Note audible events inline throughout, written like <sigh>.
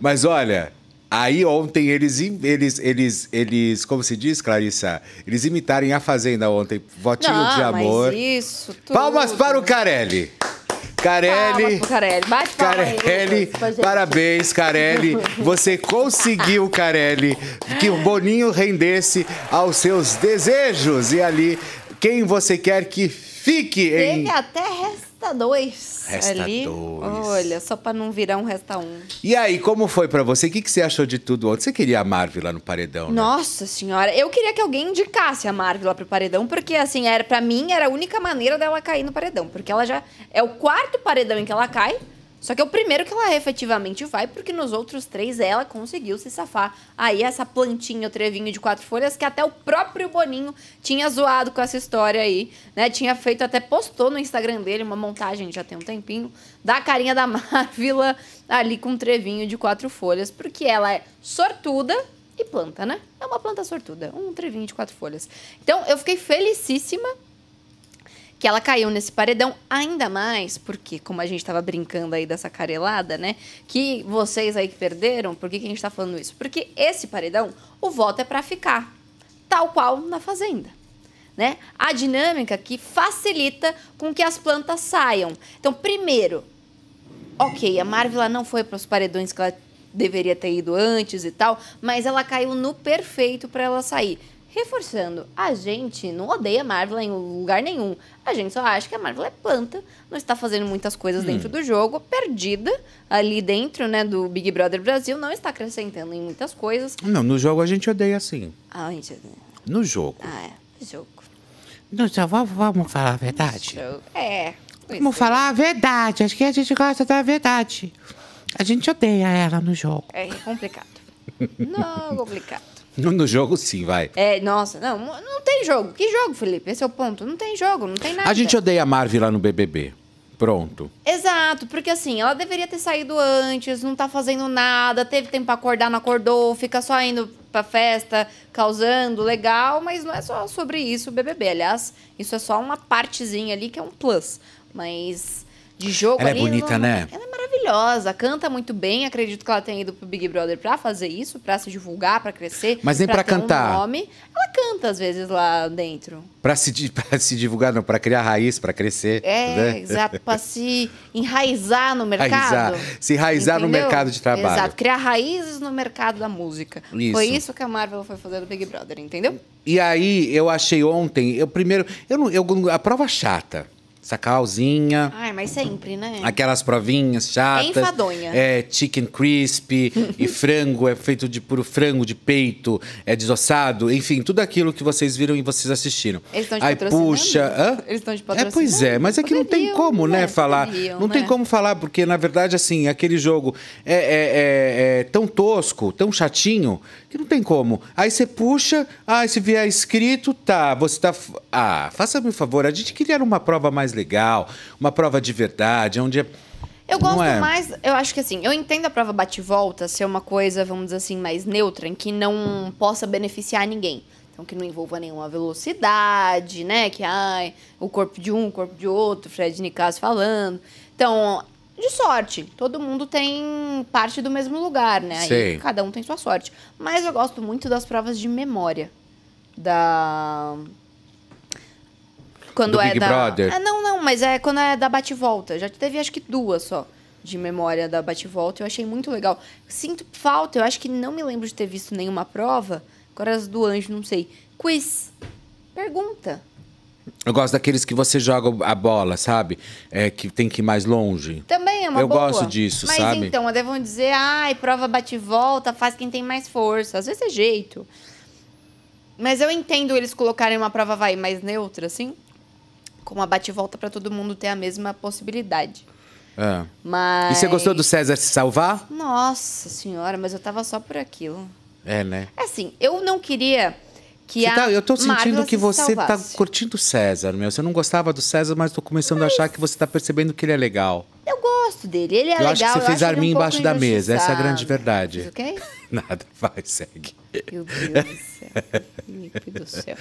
Mas olha, Aí ontem eles, eles, eles, eles, como se diz, Clarissa? Eles imitarem a Fazenda ontem, votinho Não, de ah, amor. isso, tudo. Palmas para o Carelli. Carelli, Carelli. Bate Carelli, parabéns, Carelli. Você conseguiu, Carelli, que o Boninho rendesse aos seus desejos. E ali, quem você quer que Fique Teve em... Teve até resta dois. Resta ali. dois. Olha, só para não virar um resta um. E aí, como foi para você? O que, que você achou de tudo ontem? Você queria a Marvel lá no paredão, né? Nossa senhora, eu queria que alguém indicasse a Marvel lá pro paredão, porque assim, era para mim era a única maneira dela cair no paredão, porque ela já é o quarto paredão em que ela cai. Só que é o primeiro que ela efetivamente vai, porque nos outros três ela conseguiu se safar. Aí essa plantinha, o trevinho de quatro folhas, que até o próprio Boninho tinha zoado com essa história aí, né? Tinha feito, até postou no Instagram dele uma montagem, já tem um tempinho, da carinha da <laughs> Marvila ali com um trevinho de quatro folhas, porque ela é sortuda e planta, né? É uma planta sortuda, um trevinho de quatro folhas. Então eu fiquei felicíssima que ela caiu nesse paredão ainda mais, porque, como a gente estava brincando aí dessa carelada, né? Que vocês aí que perderam, por que, que a gente está falando isso? Porque esse paredão, o voto é para ficar, tal qual na Fazenda. Né? A dinâmica que facilita com que as plantas saiam. Então, primeiro, ok, a Marvel não foi para os paredões que ela deveria ter ido antes e tal, mas ela caiu no perfeito para ela sair. Reforçando, a gente não odeia Marvel em lugar nenhum. A gente só acha que a Marvel é planta, não está fazendo muitas coisas hum. dentro do jogo, perdida ali dentro, né, do Big Brother Brasil, não está acrescentando em muitas coisas. Não, no jogo a gente odeia sim. Ah, a gente odeia. No jogo. Ah, é. Jogo. No jogo, vamos falar a verdade? É. Vamos falar a verdade. Acho que a gente gosta da verdade. A gente odeia ela no jogo. É complicado. não, é complicado. <laughs> No jogo, sim, vai. É, nossa, não, não tem jogo. Que jogo, Felipe? Esse é o ponto. Não tem jogo, não tem nada. A gente odeia a Marvel lá no BBB. Pronto. Exato, porque assim, ela deveria ter saído antes, não tá fazendo nada, teve tempo pra acordar, não acordou, fica só indo pra festa, causando, legal, mas não é só sobre isso o BBB. Aliás, isso é só uma partezinha ali que é um plus. Mas de jogo Ela é ali, é bonita, não... né? Ela é maravilhosa, canta muito bem. Acredito que ela tenha ido pro Big Brother pra fazer isso, pra se divulgar, pra crescer. Mas nem pra, pra cantar. Um nome. Ela canta às vezes lá dentro. Pra se, <laughs> pra se divulgar, não, pra criar raiz, pra crescer. É, né? exato. Pra <laughs> se enraizar no mercado. Raizar. Se enraizar entendeu? no mercado de trabalho. Exato, criar raízes no mercado da música. Isso. Foi isso que a Marvel foi fazer no Big Brother, entendeu? E aí, eu achei ontem, eu primeiro. Eu, não, eu a prova chata calzinha. Ai, mas sempre, né? Aquelas provinhas chatas. É enfadonha. É chicken crisp e <laughs> frango, é feito de puro frango de peito, é desossado, enfim, tudo aquilo que vocês viram e vocês assistiram. Eles estão de Aí puxa, Hã? eles estão de patrocinando. É, pois é, mas é que não tem como, né, é? falar. não tem né? como falar porque na verdade assim, aquele jogo é, é, é, é, tão tosco, tão chatinho, que não tem como. Aí você puxa, ah, se vier escrito, tá, você tá Ah, faça-me um favor, a gente queria uma prova mais mais legal, uma prova de verdade, é onde é. Eu gosto é... mais, eu acho que assim, eu entendo a prova bate-volta ser uma coisa, vamos dizer assim, mais neutra, em que não possa beneficiar ninguém. Então, que não envolva nenhuma velocidade, né? Que ai, o corpo de um, o corpo de outro, Fred Nicasso falando. Então, de sorte. Todo mundo tem parte do mesmo lugar, né? Aí cada um tem sua sorte. Mas eu gosto muito das provas de memória. Da quando do é Big da... Brother? É, não, não, mas é quando é da bate-volta. Já teve acho que duas só de memória da bate-volta. Eu achei muito legal. Sinto falta, eu acho que não me lembro de ter visto nenhuma prova. Agora as do anjo, não sei. Quiz. Pergunta. Eu gosto daqueles que você joga a bola, sabe? É, que tem que ir mais longe. Também é uma Eu boa. gosto disso, Mas, sabe? Mas então, vão dizer, ai, prova bate-volta, faz quem tem mais força. Às vezes é jeito. Mas eu entendo eles colocarem uma prova vai mais neutra, assim com a bate-volta para todo mundo ter a mesma possibilidade. É. Mas... E você gostou do César se salvar? Nossa senhora, mas eu tava só por aquilo. É, né? É assim, eu não queria que você a. Tá, eu tô sentindo Marvel que se você tá salvasse. tá curtindo o César, meu. Você não gostava do César, mas tô começando mas... a achar que você tá percebendo que ele é legal gosto dele. Ele é eu legal. Acho que você fez arminha um embaixo da mesa. Essa é a grande verdade. Mas, <laughs> okay? Nada, vai, segue. Meu Deus do céu. Meu Deus do céu.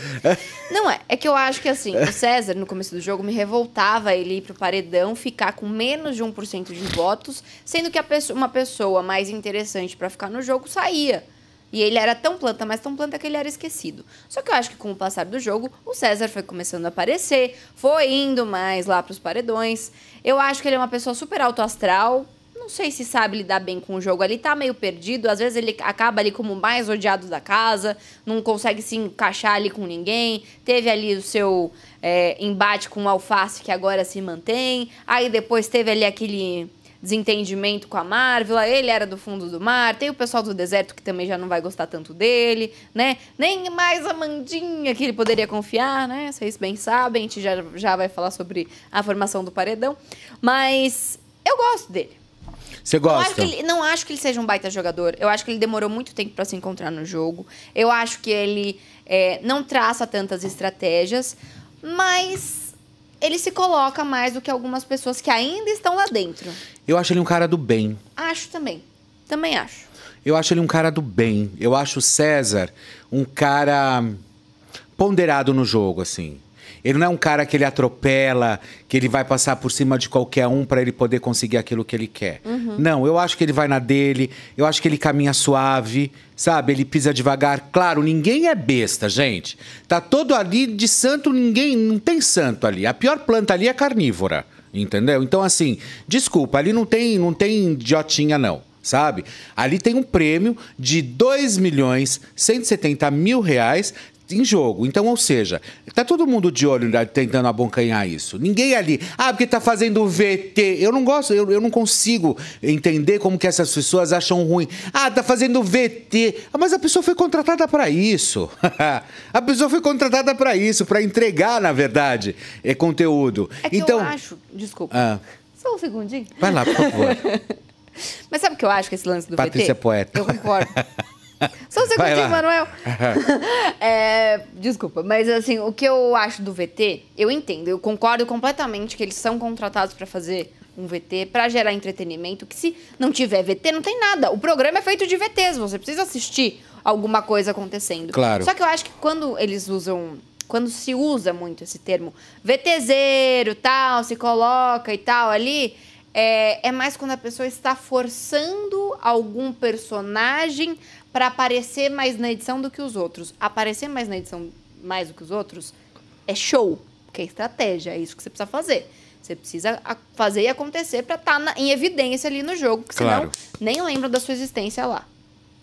Não é. É que eu acho que assim, o César, no começo do jogo, me revoltava ele ir pro paredão, ficar com menos de 1% de votos, sendo que pessoa, uma pessoa mais interessante para ficar no jogo saía. E ele era tão planta, mas tão planta que ele era esquecido. Só que eu acho que com o passar do jogo, o César foi começando a aparecer, foi indo mais lá pros paredões. Eu acho que ele é uma pessoa super autoastral. Não sei se sabe lidar bem com o jogo. ali tá meio perdido, às vezes ele acaba ali como mais odiado da casa, não consegue se encaixar ali com ninguém. Teve ali o seu é, embate com o alface que agora se mantém. Aí depois teve ali aquele desentendimento com a Marvel, ele era do fundo do mar, tem o pessoal do deserto que também já não vai gostar tanto dele, né? Nem mais a Mandinha que ele poderia confiar, né? Vocês bem sabem, a gente já, já vai falar sobre a formação do paredão. Mas eu gosto dele. Você gosta? Não acho, que ele, não acho que ele seja um baita jogador. Eu acho que ele demorou muito tempo para se encontrar no jogo. Eu acho que ele é, não traça tantas estratégias, mas ele se coloca mais do que algumas pessoas que ainda estão lá dentro. Eu acho ele um cara do bem. Acho também. Também acho. Eu acho ele um cara do bem. Eu acho o César um cara ponderado no jogo, assim. Ele não é um cara que ele atropela, que ele vai passar por cima de qualquer um para ele poder conseguir aquilo que ele quer. Uhum. Não, eu acho que ele vai na dele, eu acho que ele caminha suave, sabe? Ele pisa devagar. Claro, ninguém é besta, gente. Tá todo ali de santo, ninguém, não tem santo ali. A pior planta ali é carnívora, entendeu? Então assim, desculpa, ali não tem, não tem idiotinha não sabe? Ali tem um prêmio de 2 milhões 170 mil reais em jogo. Então, ou seja, está todo mundo de olho tentando abocanhar isso. Ninguém ali, ah, porque está fazendo VT. Eu não gosto, eu, eu não consigo entender como que essas pessoas acham ruim. Ah, está fazendo VT. Ah, mas a pessoa foi contratada para isso. <laughs> a pessoa foi contratada para isso, para entregar, na verdade, é conteúdo. É que então, eu acho, desculpa. Ah, só um segundinho. Vai lá, por favor. <laughs> mas sabe o que eu acho que esse lance do Patrícia VT? É Patrícia Poeta. Eu concordo. <laughs> <laughs> Só um segundinho, Manuel. <laughs> é, desculpa, mas assim, o que eu acho do VT, eu entendo, eu concordo completamente que eles são contratados para fazer um VT, para gerar entretenimento, que se não tiver VT, não tem nada. O programa é feito de VTs, você precisa assistir alguma coisa acontecendo. Claro. Só que eu acho que quando eles usam quando se usa muito esse termo VTZero, tal, se coloca e tal ali, é, é mais quando a pessoa está forçando algum personagem para aparecer mais na edição do que os outros. Aparecer mais na edição mais do que os outros é show, porque é estratégia, é isso que você precisa fazer. Você precisa fazer e acontecer para estar tá em evidência ali no jogo, porque claro. senão nem lembra da sua existência lá.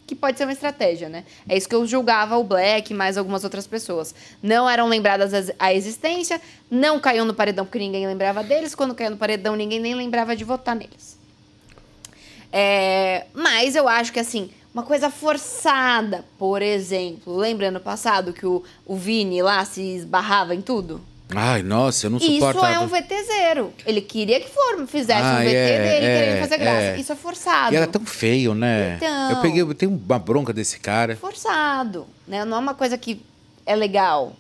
Que pode ser uma estratégia, né? É isso que eu julgava o Black e mais algumas outras pessoas. Não eram lembradas a existência, não caiu no paredão porque ninguém lembrava deles, quando caiu no paredão ninguém nem lembrava de votar neles. É, mas eu acho que assim, uma coisa forçada, por exemplo. Lembra no passado que o, o Vini lá se esbarrava em tudo? Ai, nossa, eu não suporto. Isso é um VT zero. Ele queria que for, fizesse ah, um VT é, dele, é, querendo fazer graça. É. Isso é forçado. E era tão feio, né? Então, eu peguei, eu tenho uma bronca desse cara. Forçado, né? Não é uma coisa que é legal.